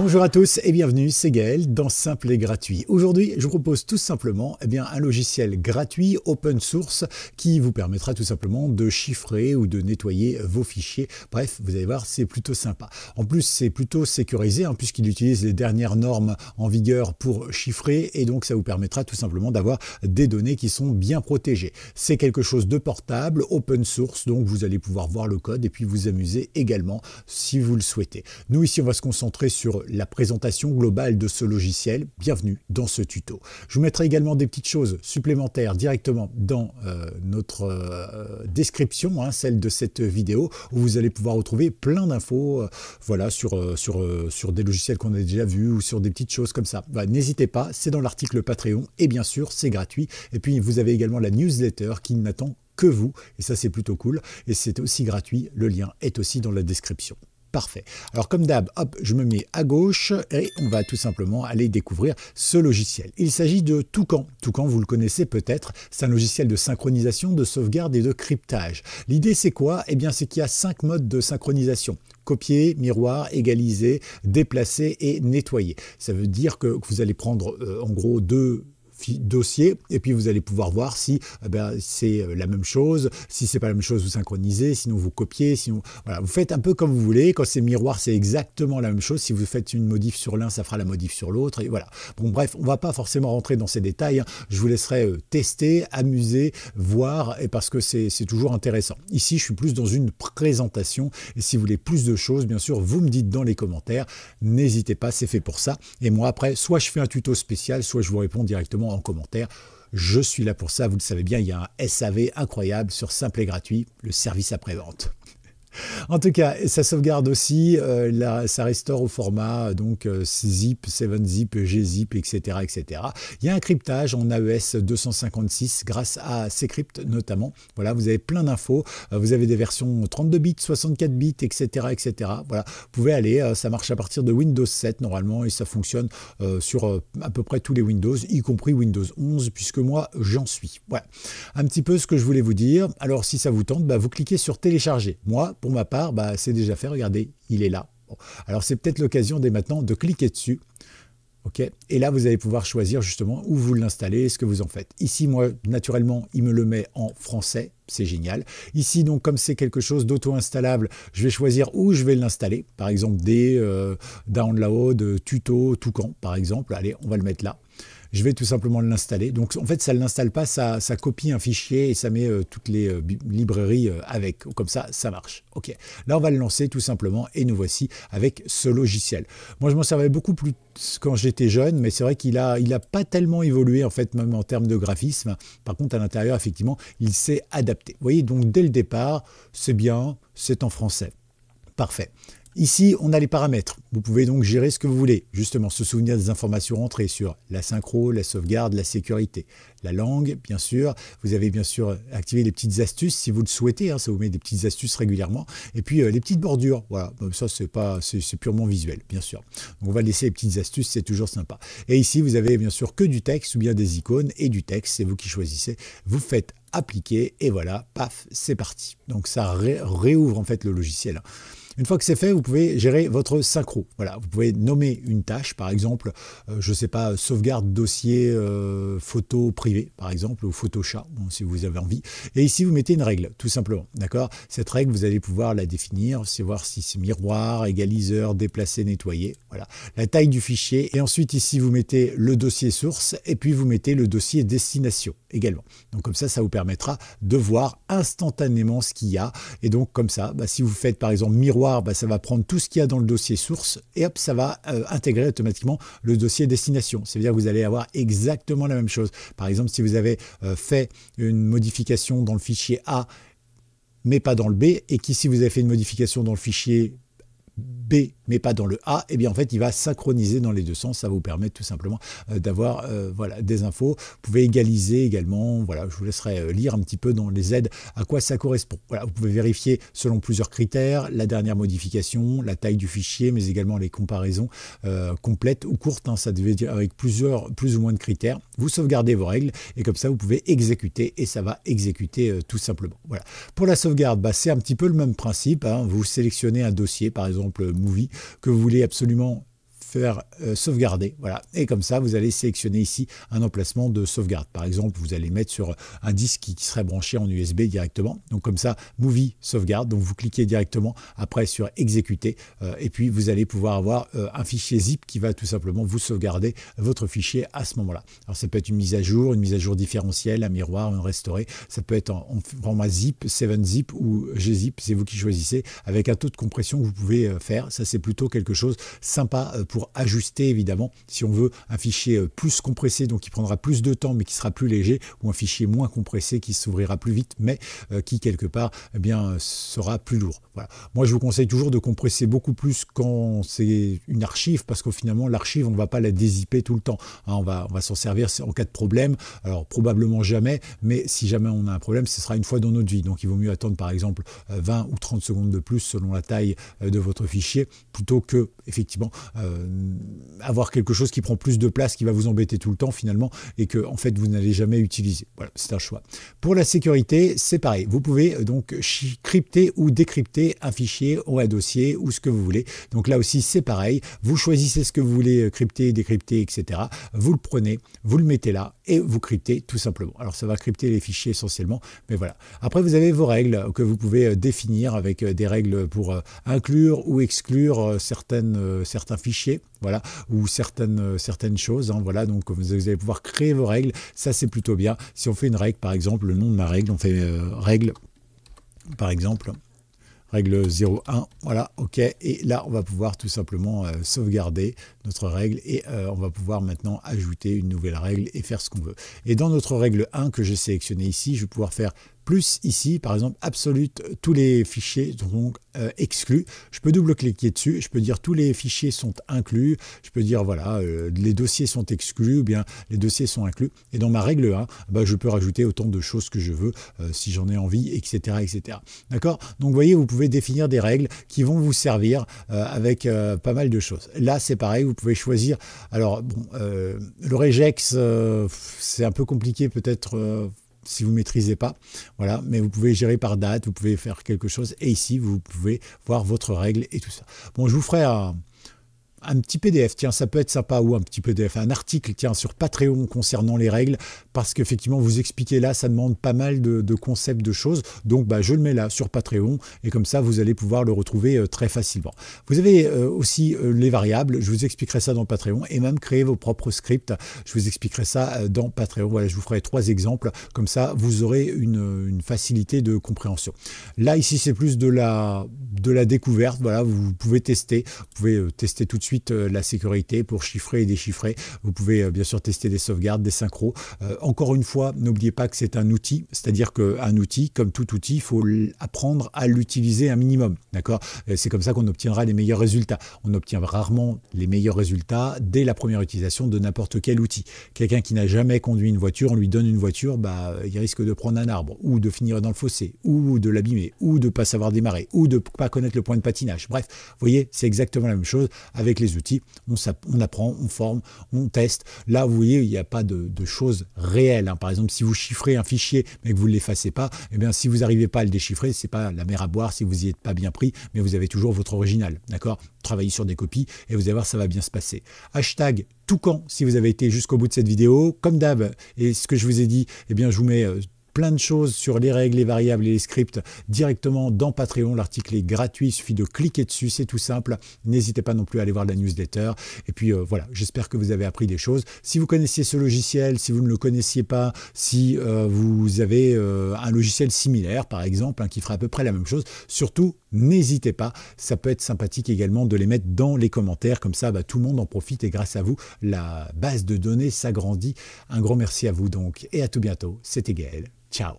Bonjour à tous et bienvenue, c'est Gaël dans Simple et Gratuit. Aujourd'hui, je vous propose tout simplement eh bien, un logiciel gratuit, open source, qui vous permettra tout simplement de chiffrer ou de nettoyer vos fichiers. Bref, vous allez voir, c'est plutôt sympa. En plus, c'est plutôt sécurisé hein, puisqu'il utilise les dernières normes en vigueur pour chiffrer et donc ça vous permettra tout simplement d'avoir des données qui sont bien protégées. C'est quelque chose de portable, open source, donc vous allez pouvoir voir le code et puis vous amuser également si vous le souhaitez. Nous ici, on va se concentrer sur la présentation globale de ce logiciel, bienvenue dans ce tuto. Je vous mettrai également des petites choses supplémentaires directement dans euh, notre euh, description, hein, celle de cette vidéo, où vous allez pouvoir retrouver plein d'infos euh, voilà, sur, sur, des logiciels qu'on a déjà vus ou sur des petites choses comme ça. Bah, n'hésitez pas, c'est dans l'article Patreon et bien sûr, c'est gratuit. Et puis, vous avez également la newsletter qui n'attend que vous, et ça c'est plutôt cool, et c'est aussi gratuit, le lien est aussi dans la description. Parfait. Alors comme d'hab, hop, je me mets à gauche et on va tout simplement aller découvrir ce logiciel. Il s'agit de Toucan. Toucan, vous le connaissez peut-être, c'est un logiciel de synchronisation, de sauvegarde et de cryptage. L'idée c'est quoi Eh bien c'est qu'il y a cinq modes de synchronisation copier, miroir, égaliser, déplacer et nettoyer. Ça veut dire que vous allez prendre euh, en gros deux dossier, et puis vous allez pouvoir voir si eh ben, c'est euh, la même chose, si c'est pas la même chose, vous synchronisez, sinon vous copiez, sinon voilà, vous faites un peu comme vous voulez. Quand c'est miroir, c'est exactement la même chose. Si vous faites une modif sur l'un, ça fera la modif sur l'autre, et voilà. Bon, bref, on va pas forcément rentrer dans ces détails. Hein. Je vous laisserai euh, tester, amuser, voir, et parce que c'est toujours intéressant. Ici, je suis plus dans une présentation, et si vous voulez plus de choses, bien sûr, vous me dites dans les commentaires. N'hésitez pas, c'est fait pour ça. Et moi, après, soit je fais un tuto spécial, soit je vous réponds directement en commentaire. Je suis là pour ça, vous le savez bien, il y a un SAV incroyable sur Simple et Gratuit, le service après-vente. En tout cas, ça sauvegarde aussi, euh, ça restaure au format euh, donc euh, zip, 7zip, gzip, etc., etc. Il y a un cryptage en AES e 256 grâce à cryptes notamment. Voilà, vous avez plein d'infos. vous avez des versions 32 bits, 64 bits, etc., etc. Voilà, vous pouvez aller. ça marche à partir de Windows 7 normalement et ça fonctionne sur à peu près tous les Windows, y compris Windows 11, puisque moi j'en suis. Voilà, un petit peu ce que je voulais vous dire. Alors si ça vous tente, bah, vous cliquez sur télécharger. Moi pour ma part, bah, c'est déjà fait. Regardez, il est là. Alors, c'est peut-être l'occasion dès maintenant de cliquer dessus. Et là, vous allez pouvoir choisir justement où vous l'installez, ce que vous en faites. Ici, moi, naturellement, il me le met en français, c'est génial. Ici, donc, comme c'est quelque chose d'auto-installable, je vais choisir où je vais l'installer. Par exemple, des euh, download, tuto, toucan, par exemple. Allez, on va le mettre là je vais tout simplement l'installer. Donc en fait, ça ne l'installe pas, ça, copie un fichier et ça met euh, toutes les euh, librairies euh, avec. Comme ça, ça marche. Ok. Là, on va le lancer tout simplement et nous voici avec ce logiciel. Moi, je m'en servais beaucoup plus quand j'étais jeune, mais c'est vrai qu'il n'a il a pas tellement évolué en fait, même en termes de graphisme. Par contre, à l'intérieur, effectivement, il s'est adapté. Vous voyez, donc dès le départ, c'est bien, c'est en français. Parfait. Ici, on a les paramètres. Vous pouvez donc gérer ce que vous voulez. Justement, se souvenir des informations entrées sur la synchro, la sauvegarde, la sécurité, la langue, bien sûr. Vous avez bien sûr activé les petites astuces si vous le souhaitez. Hein, ça vous met des petites astuces régulièrement. Et puis euh, les petites bordures. Voilà, ça c'est pas, c'est purement visuel, bien sûr. Donc, on va laisser les petites astuces, c'est toujours sympa. Et ici, vous avez bien sûr que du texte ou bien des icônes et du texte. C'est vous qui choisissez. Vous faites appliquer et voilà, paf, c'est parti. Donc ça réouvre en fait le logiciel. Une fois que c'est fait, vous pouvez gérer votre synchro. Voilà, vous pouvez nommer une tâche, par exemple, euh, je ne sais pas, sauvegarde dossier euh, photo privé, par exemple, ou photo chat, si vous avez envie. Et ici, vous mettez une règle, tout simplement. D'accord Cette règle, vous allez pouvoir la définir, c'est voir si c'est miroir, égaliseur, déplacer, nettoyer. Voilà. La taille du fichier. Et ensuite, ici, vous mettez le dossier source et puis vous mettez le dossier destination également. Donc comme ça, ça vous permettra de voir instantanément ce qu'il y a. Et donc comme ça, bah, si vous faites par exemple miroir bah, ça va prendre tout ce qu'il y a dans le dossier source et hop, ça va euh, intégrer automatiquement le dossier destination. C'est-à-dire que vous allez avoir exactement la même chose. Par exemple, si vous avez euh, fait une modification dans le fichier A mais pas dans le B, et qu'ici vous avez fait une modification dans le fichier B mais pas dans le A, et eh bien en fait il va synchroniser dans les deux sens. Ça vous permet tout simplement euh, d'avoir euh, voilà, des infos. Vous pouvez égaliser également, voilà, je vous laisserai euh, lire un petit peu dans les aides à quoi ça correspond. Voilà, vous pouvez vérifier selon plusieurs critères, la dernière modification, la taille du fichier, mais également les comparaisons complètes ou courtes, hein. ça devait dire avec plusieurs, plus ou moins de critères. Vous sauvegardez vos règles et comme ça vous pouvez exécuter et ça va exécuter tout simplement. Voilà. Pour la sauvegarde, bah, c'est un petit peu le même principe. Hein. Vous sélectionnez un dossier, par exemple Movie, que vous voulez absolument faire euh, sauvegarder. Voilà. Et comme ça, vous allez sélectionner ici un emplacement de sauvegarde. Par exemple, vous allez mettre sur un disque qui, serait branché en USB directement. Donc comme ça, Movie sauvegarde. Donc vous cliquez directement après sur exécuter euh, et puis vous allez pouvoir avoir euh, un fichier zip qui va tout simplement vous sauvegarder votre fichier à ce moment-là. Alors ça peut être une mise à jour, une mise à jour différentielle, un miroir, un restauré. Ça peut être en, format zip, 7zip ou gzip. C'est vous qui choisissez avec un taux de compression que vous pouvez faire. Ça c'est plutôt quelque chose sympa pour ajuster évidemment si on veut un fichier euh, plus compressé, donc qui prendra plus de temps mais qui sera plus léger, ou un fichier moins compressé qui s'ouvrira plus vite mais euh, qui quelque part eh bien, euh, sera plus lourd. Voilà. Moi je vous conseille toujours de compresser beaucoup plus quand c'est une archive parce que finalement l'archive on va pas la dézipper tout le temps. Hein. on va, on va s'en servir en cas de problème. Alors probablement jamais, mais si jamais on a un problème, ce sera une fois dans notre vie. Donc il vaut mieux attendre par exemple 20 ou 30 secondes de plus selon la taille de votre fichier plutôt que effectivement euh, avoir quelque chose qui prend plus de place, qui va vous embêter tout le temps finalement, et que en fait vous n'allez jamais utiliser. Voilà, c'est un choix. Pour la sécurité, c'est pareil. Vous pouvez euh, donc crypter ou décrypter un fichier ou un dossier ou ce que vous voulez. Donc là aussi, c'est pareil. Vous choisissez ce que vous voulez euh, crypter, décrypter, etc. Vous le prenez, vous le mettez là et vous cryptez tout simplement. Alors ça va crypter les fichiers essentiellement, mais voilà. Après, vous avez vos règles que vous pouvez définir avec des règles pour inclure ou exclure certaines, certains fichiers voilà, ou certaines, euh, certaines choses, hein, voilà, donc vous allez pouvoir créer vos règles, ça c'est plutôt bien. Si on fait une règle, par exemple, le nom de ma règle, on fait euh, règle, par exemple, règle 0.1, voilà, ok, et là on va pouvoir tout simplement euh, sauvegarder notre règle et on va pouvoir maintenant ajouter une nouvelle règle et faire ce qu'on veut. Et dans notre règle 1 que j'ai sélectionné ici, je vais pouvoir faire plus ici, par exemple, absolute, euh, tous les fichiers sont donc euh, exclus. Je peux double-cliquer dessus, je peux dire tous les fichiers sont inclus, je peux dire voilà, euh, les dossiers sont exclus, ou bien les dossiers sont inclus. Et dans ma règle 1, eh ben, je peux rajouter autant de choses que je veux si j'en ai envie, etc. etc. D'accord Donc vous voyez, vous pouvez définir des règles qui vont vous servir avec pas mal de choses. Là, c'est pareil, vous pouvez choisir. Alors, le regex, c'est un peu compliqué peut-être si vous ne maîtrisez pas. Voilà, mais vous pouvez gérer par date, vous pouvez faire quelque chose. Et ici, vous pouvez voir votre règle et tout ça. Bon, je vous ferai un, petit PDF, tiens, ça peut être sympa, ou un petit PDF, un article, tiens, sur Patreon concernant les règles, parce qu'effectivement, vous expliquez là, ça demande pas mal de, concepts, de choses. Donc, bah, je le mets là sur Patreon et comme ça, vous allez pouvoir le retrouver euh, très facilement. Vous avez euh, aussi euh, les variables. Je vous expliquerai ça dans Patreon et même créer vos propres scripts. Je vous expliquerai ça dans Patreon. Voilà, je vous ferai trois exemples. Comme ça, vous aurez une, facilité de compréhension. Là, ici, c'est plus de la, de la découverte. Voilà, vous pouvez tester. Vous pouvez tester tout de suite la sécurité pour chiffrer et déchiffrer. Vous pouvez bien sûr tester des sauvegardes, des synchros encore une fois, n'oubliez pas que c'est un outil, c'est-à-dire qu'un outil, comme tout outil, il faut apprendre à l'utiliser un minimum. D'accord C'est comme ça qu'on obtiendra les meilleurs résultats. On obtient rarement les meilleurs résultats dès la première utilisation de n'importe quel outil. Quelqu'un qui n'a jamais conduit une voiture, on lui donne une voiture, bah, il risque de prendre un arbre, ou de finir dans le fossé, ou de l'abîmer, ou de ne pas savoir démarrer, ou de ne pas connaître le point de patinage. Bref, vous voyez, c'est exactement la même chose avec les outils. On, apprend, on forme, on teste. Là, vous voyez, il n'y a pas de, de choses réelles Hein. Par exemple, si vous chiffrez un fichier mais que vous ne l'effacez pas, et eh bien, si vous n'arrivez pas à le déchiffrer, c'est pas la mer à boire si vous n'y êtes pas bien pris, mais vous avez toujours votre original. D'accord Travaillez sur des copies et vous allez voir, ça va bien se passer. Hashtag Toucan si vous avez été jusqu'au bout de cette vidéo. Comme d'hab, et ce que je vous ai dit, et eh bien, je vous mets euh, plein de choses sur les règles, les variables et les scripts directement dans Patreon. L'article est gratuit, il suffit de cliquer dessus, c'est tout simple. N'hésitez pas non plus à aller voir la newsletter. Et puis euh, voilà, j'espère que vous avez appris des choses. Si vous connaissiez ce logiciel, si vous ne le connaissiez pas, si euh, vous avez euh, un logiciel similaire par exemple, hein, qui ferait à peu près la même chose, surtout n'hésitez pas. Ça peut être sympathique également de les mettre dans les commentaires. Comme ça, bah, tout le monde en profite et grâce à vous, la base de données s'agrandit. Un grand merci à vous donc et à tout bientôt. C'était Gaël. Ciao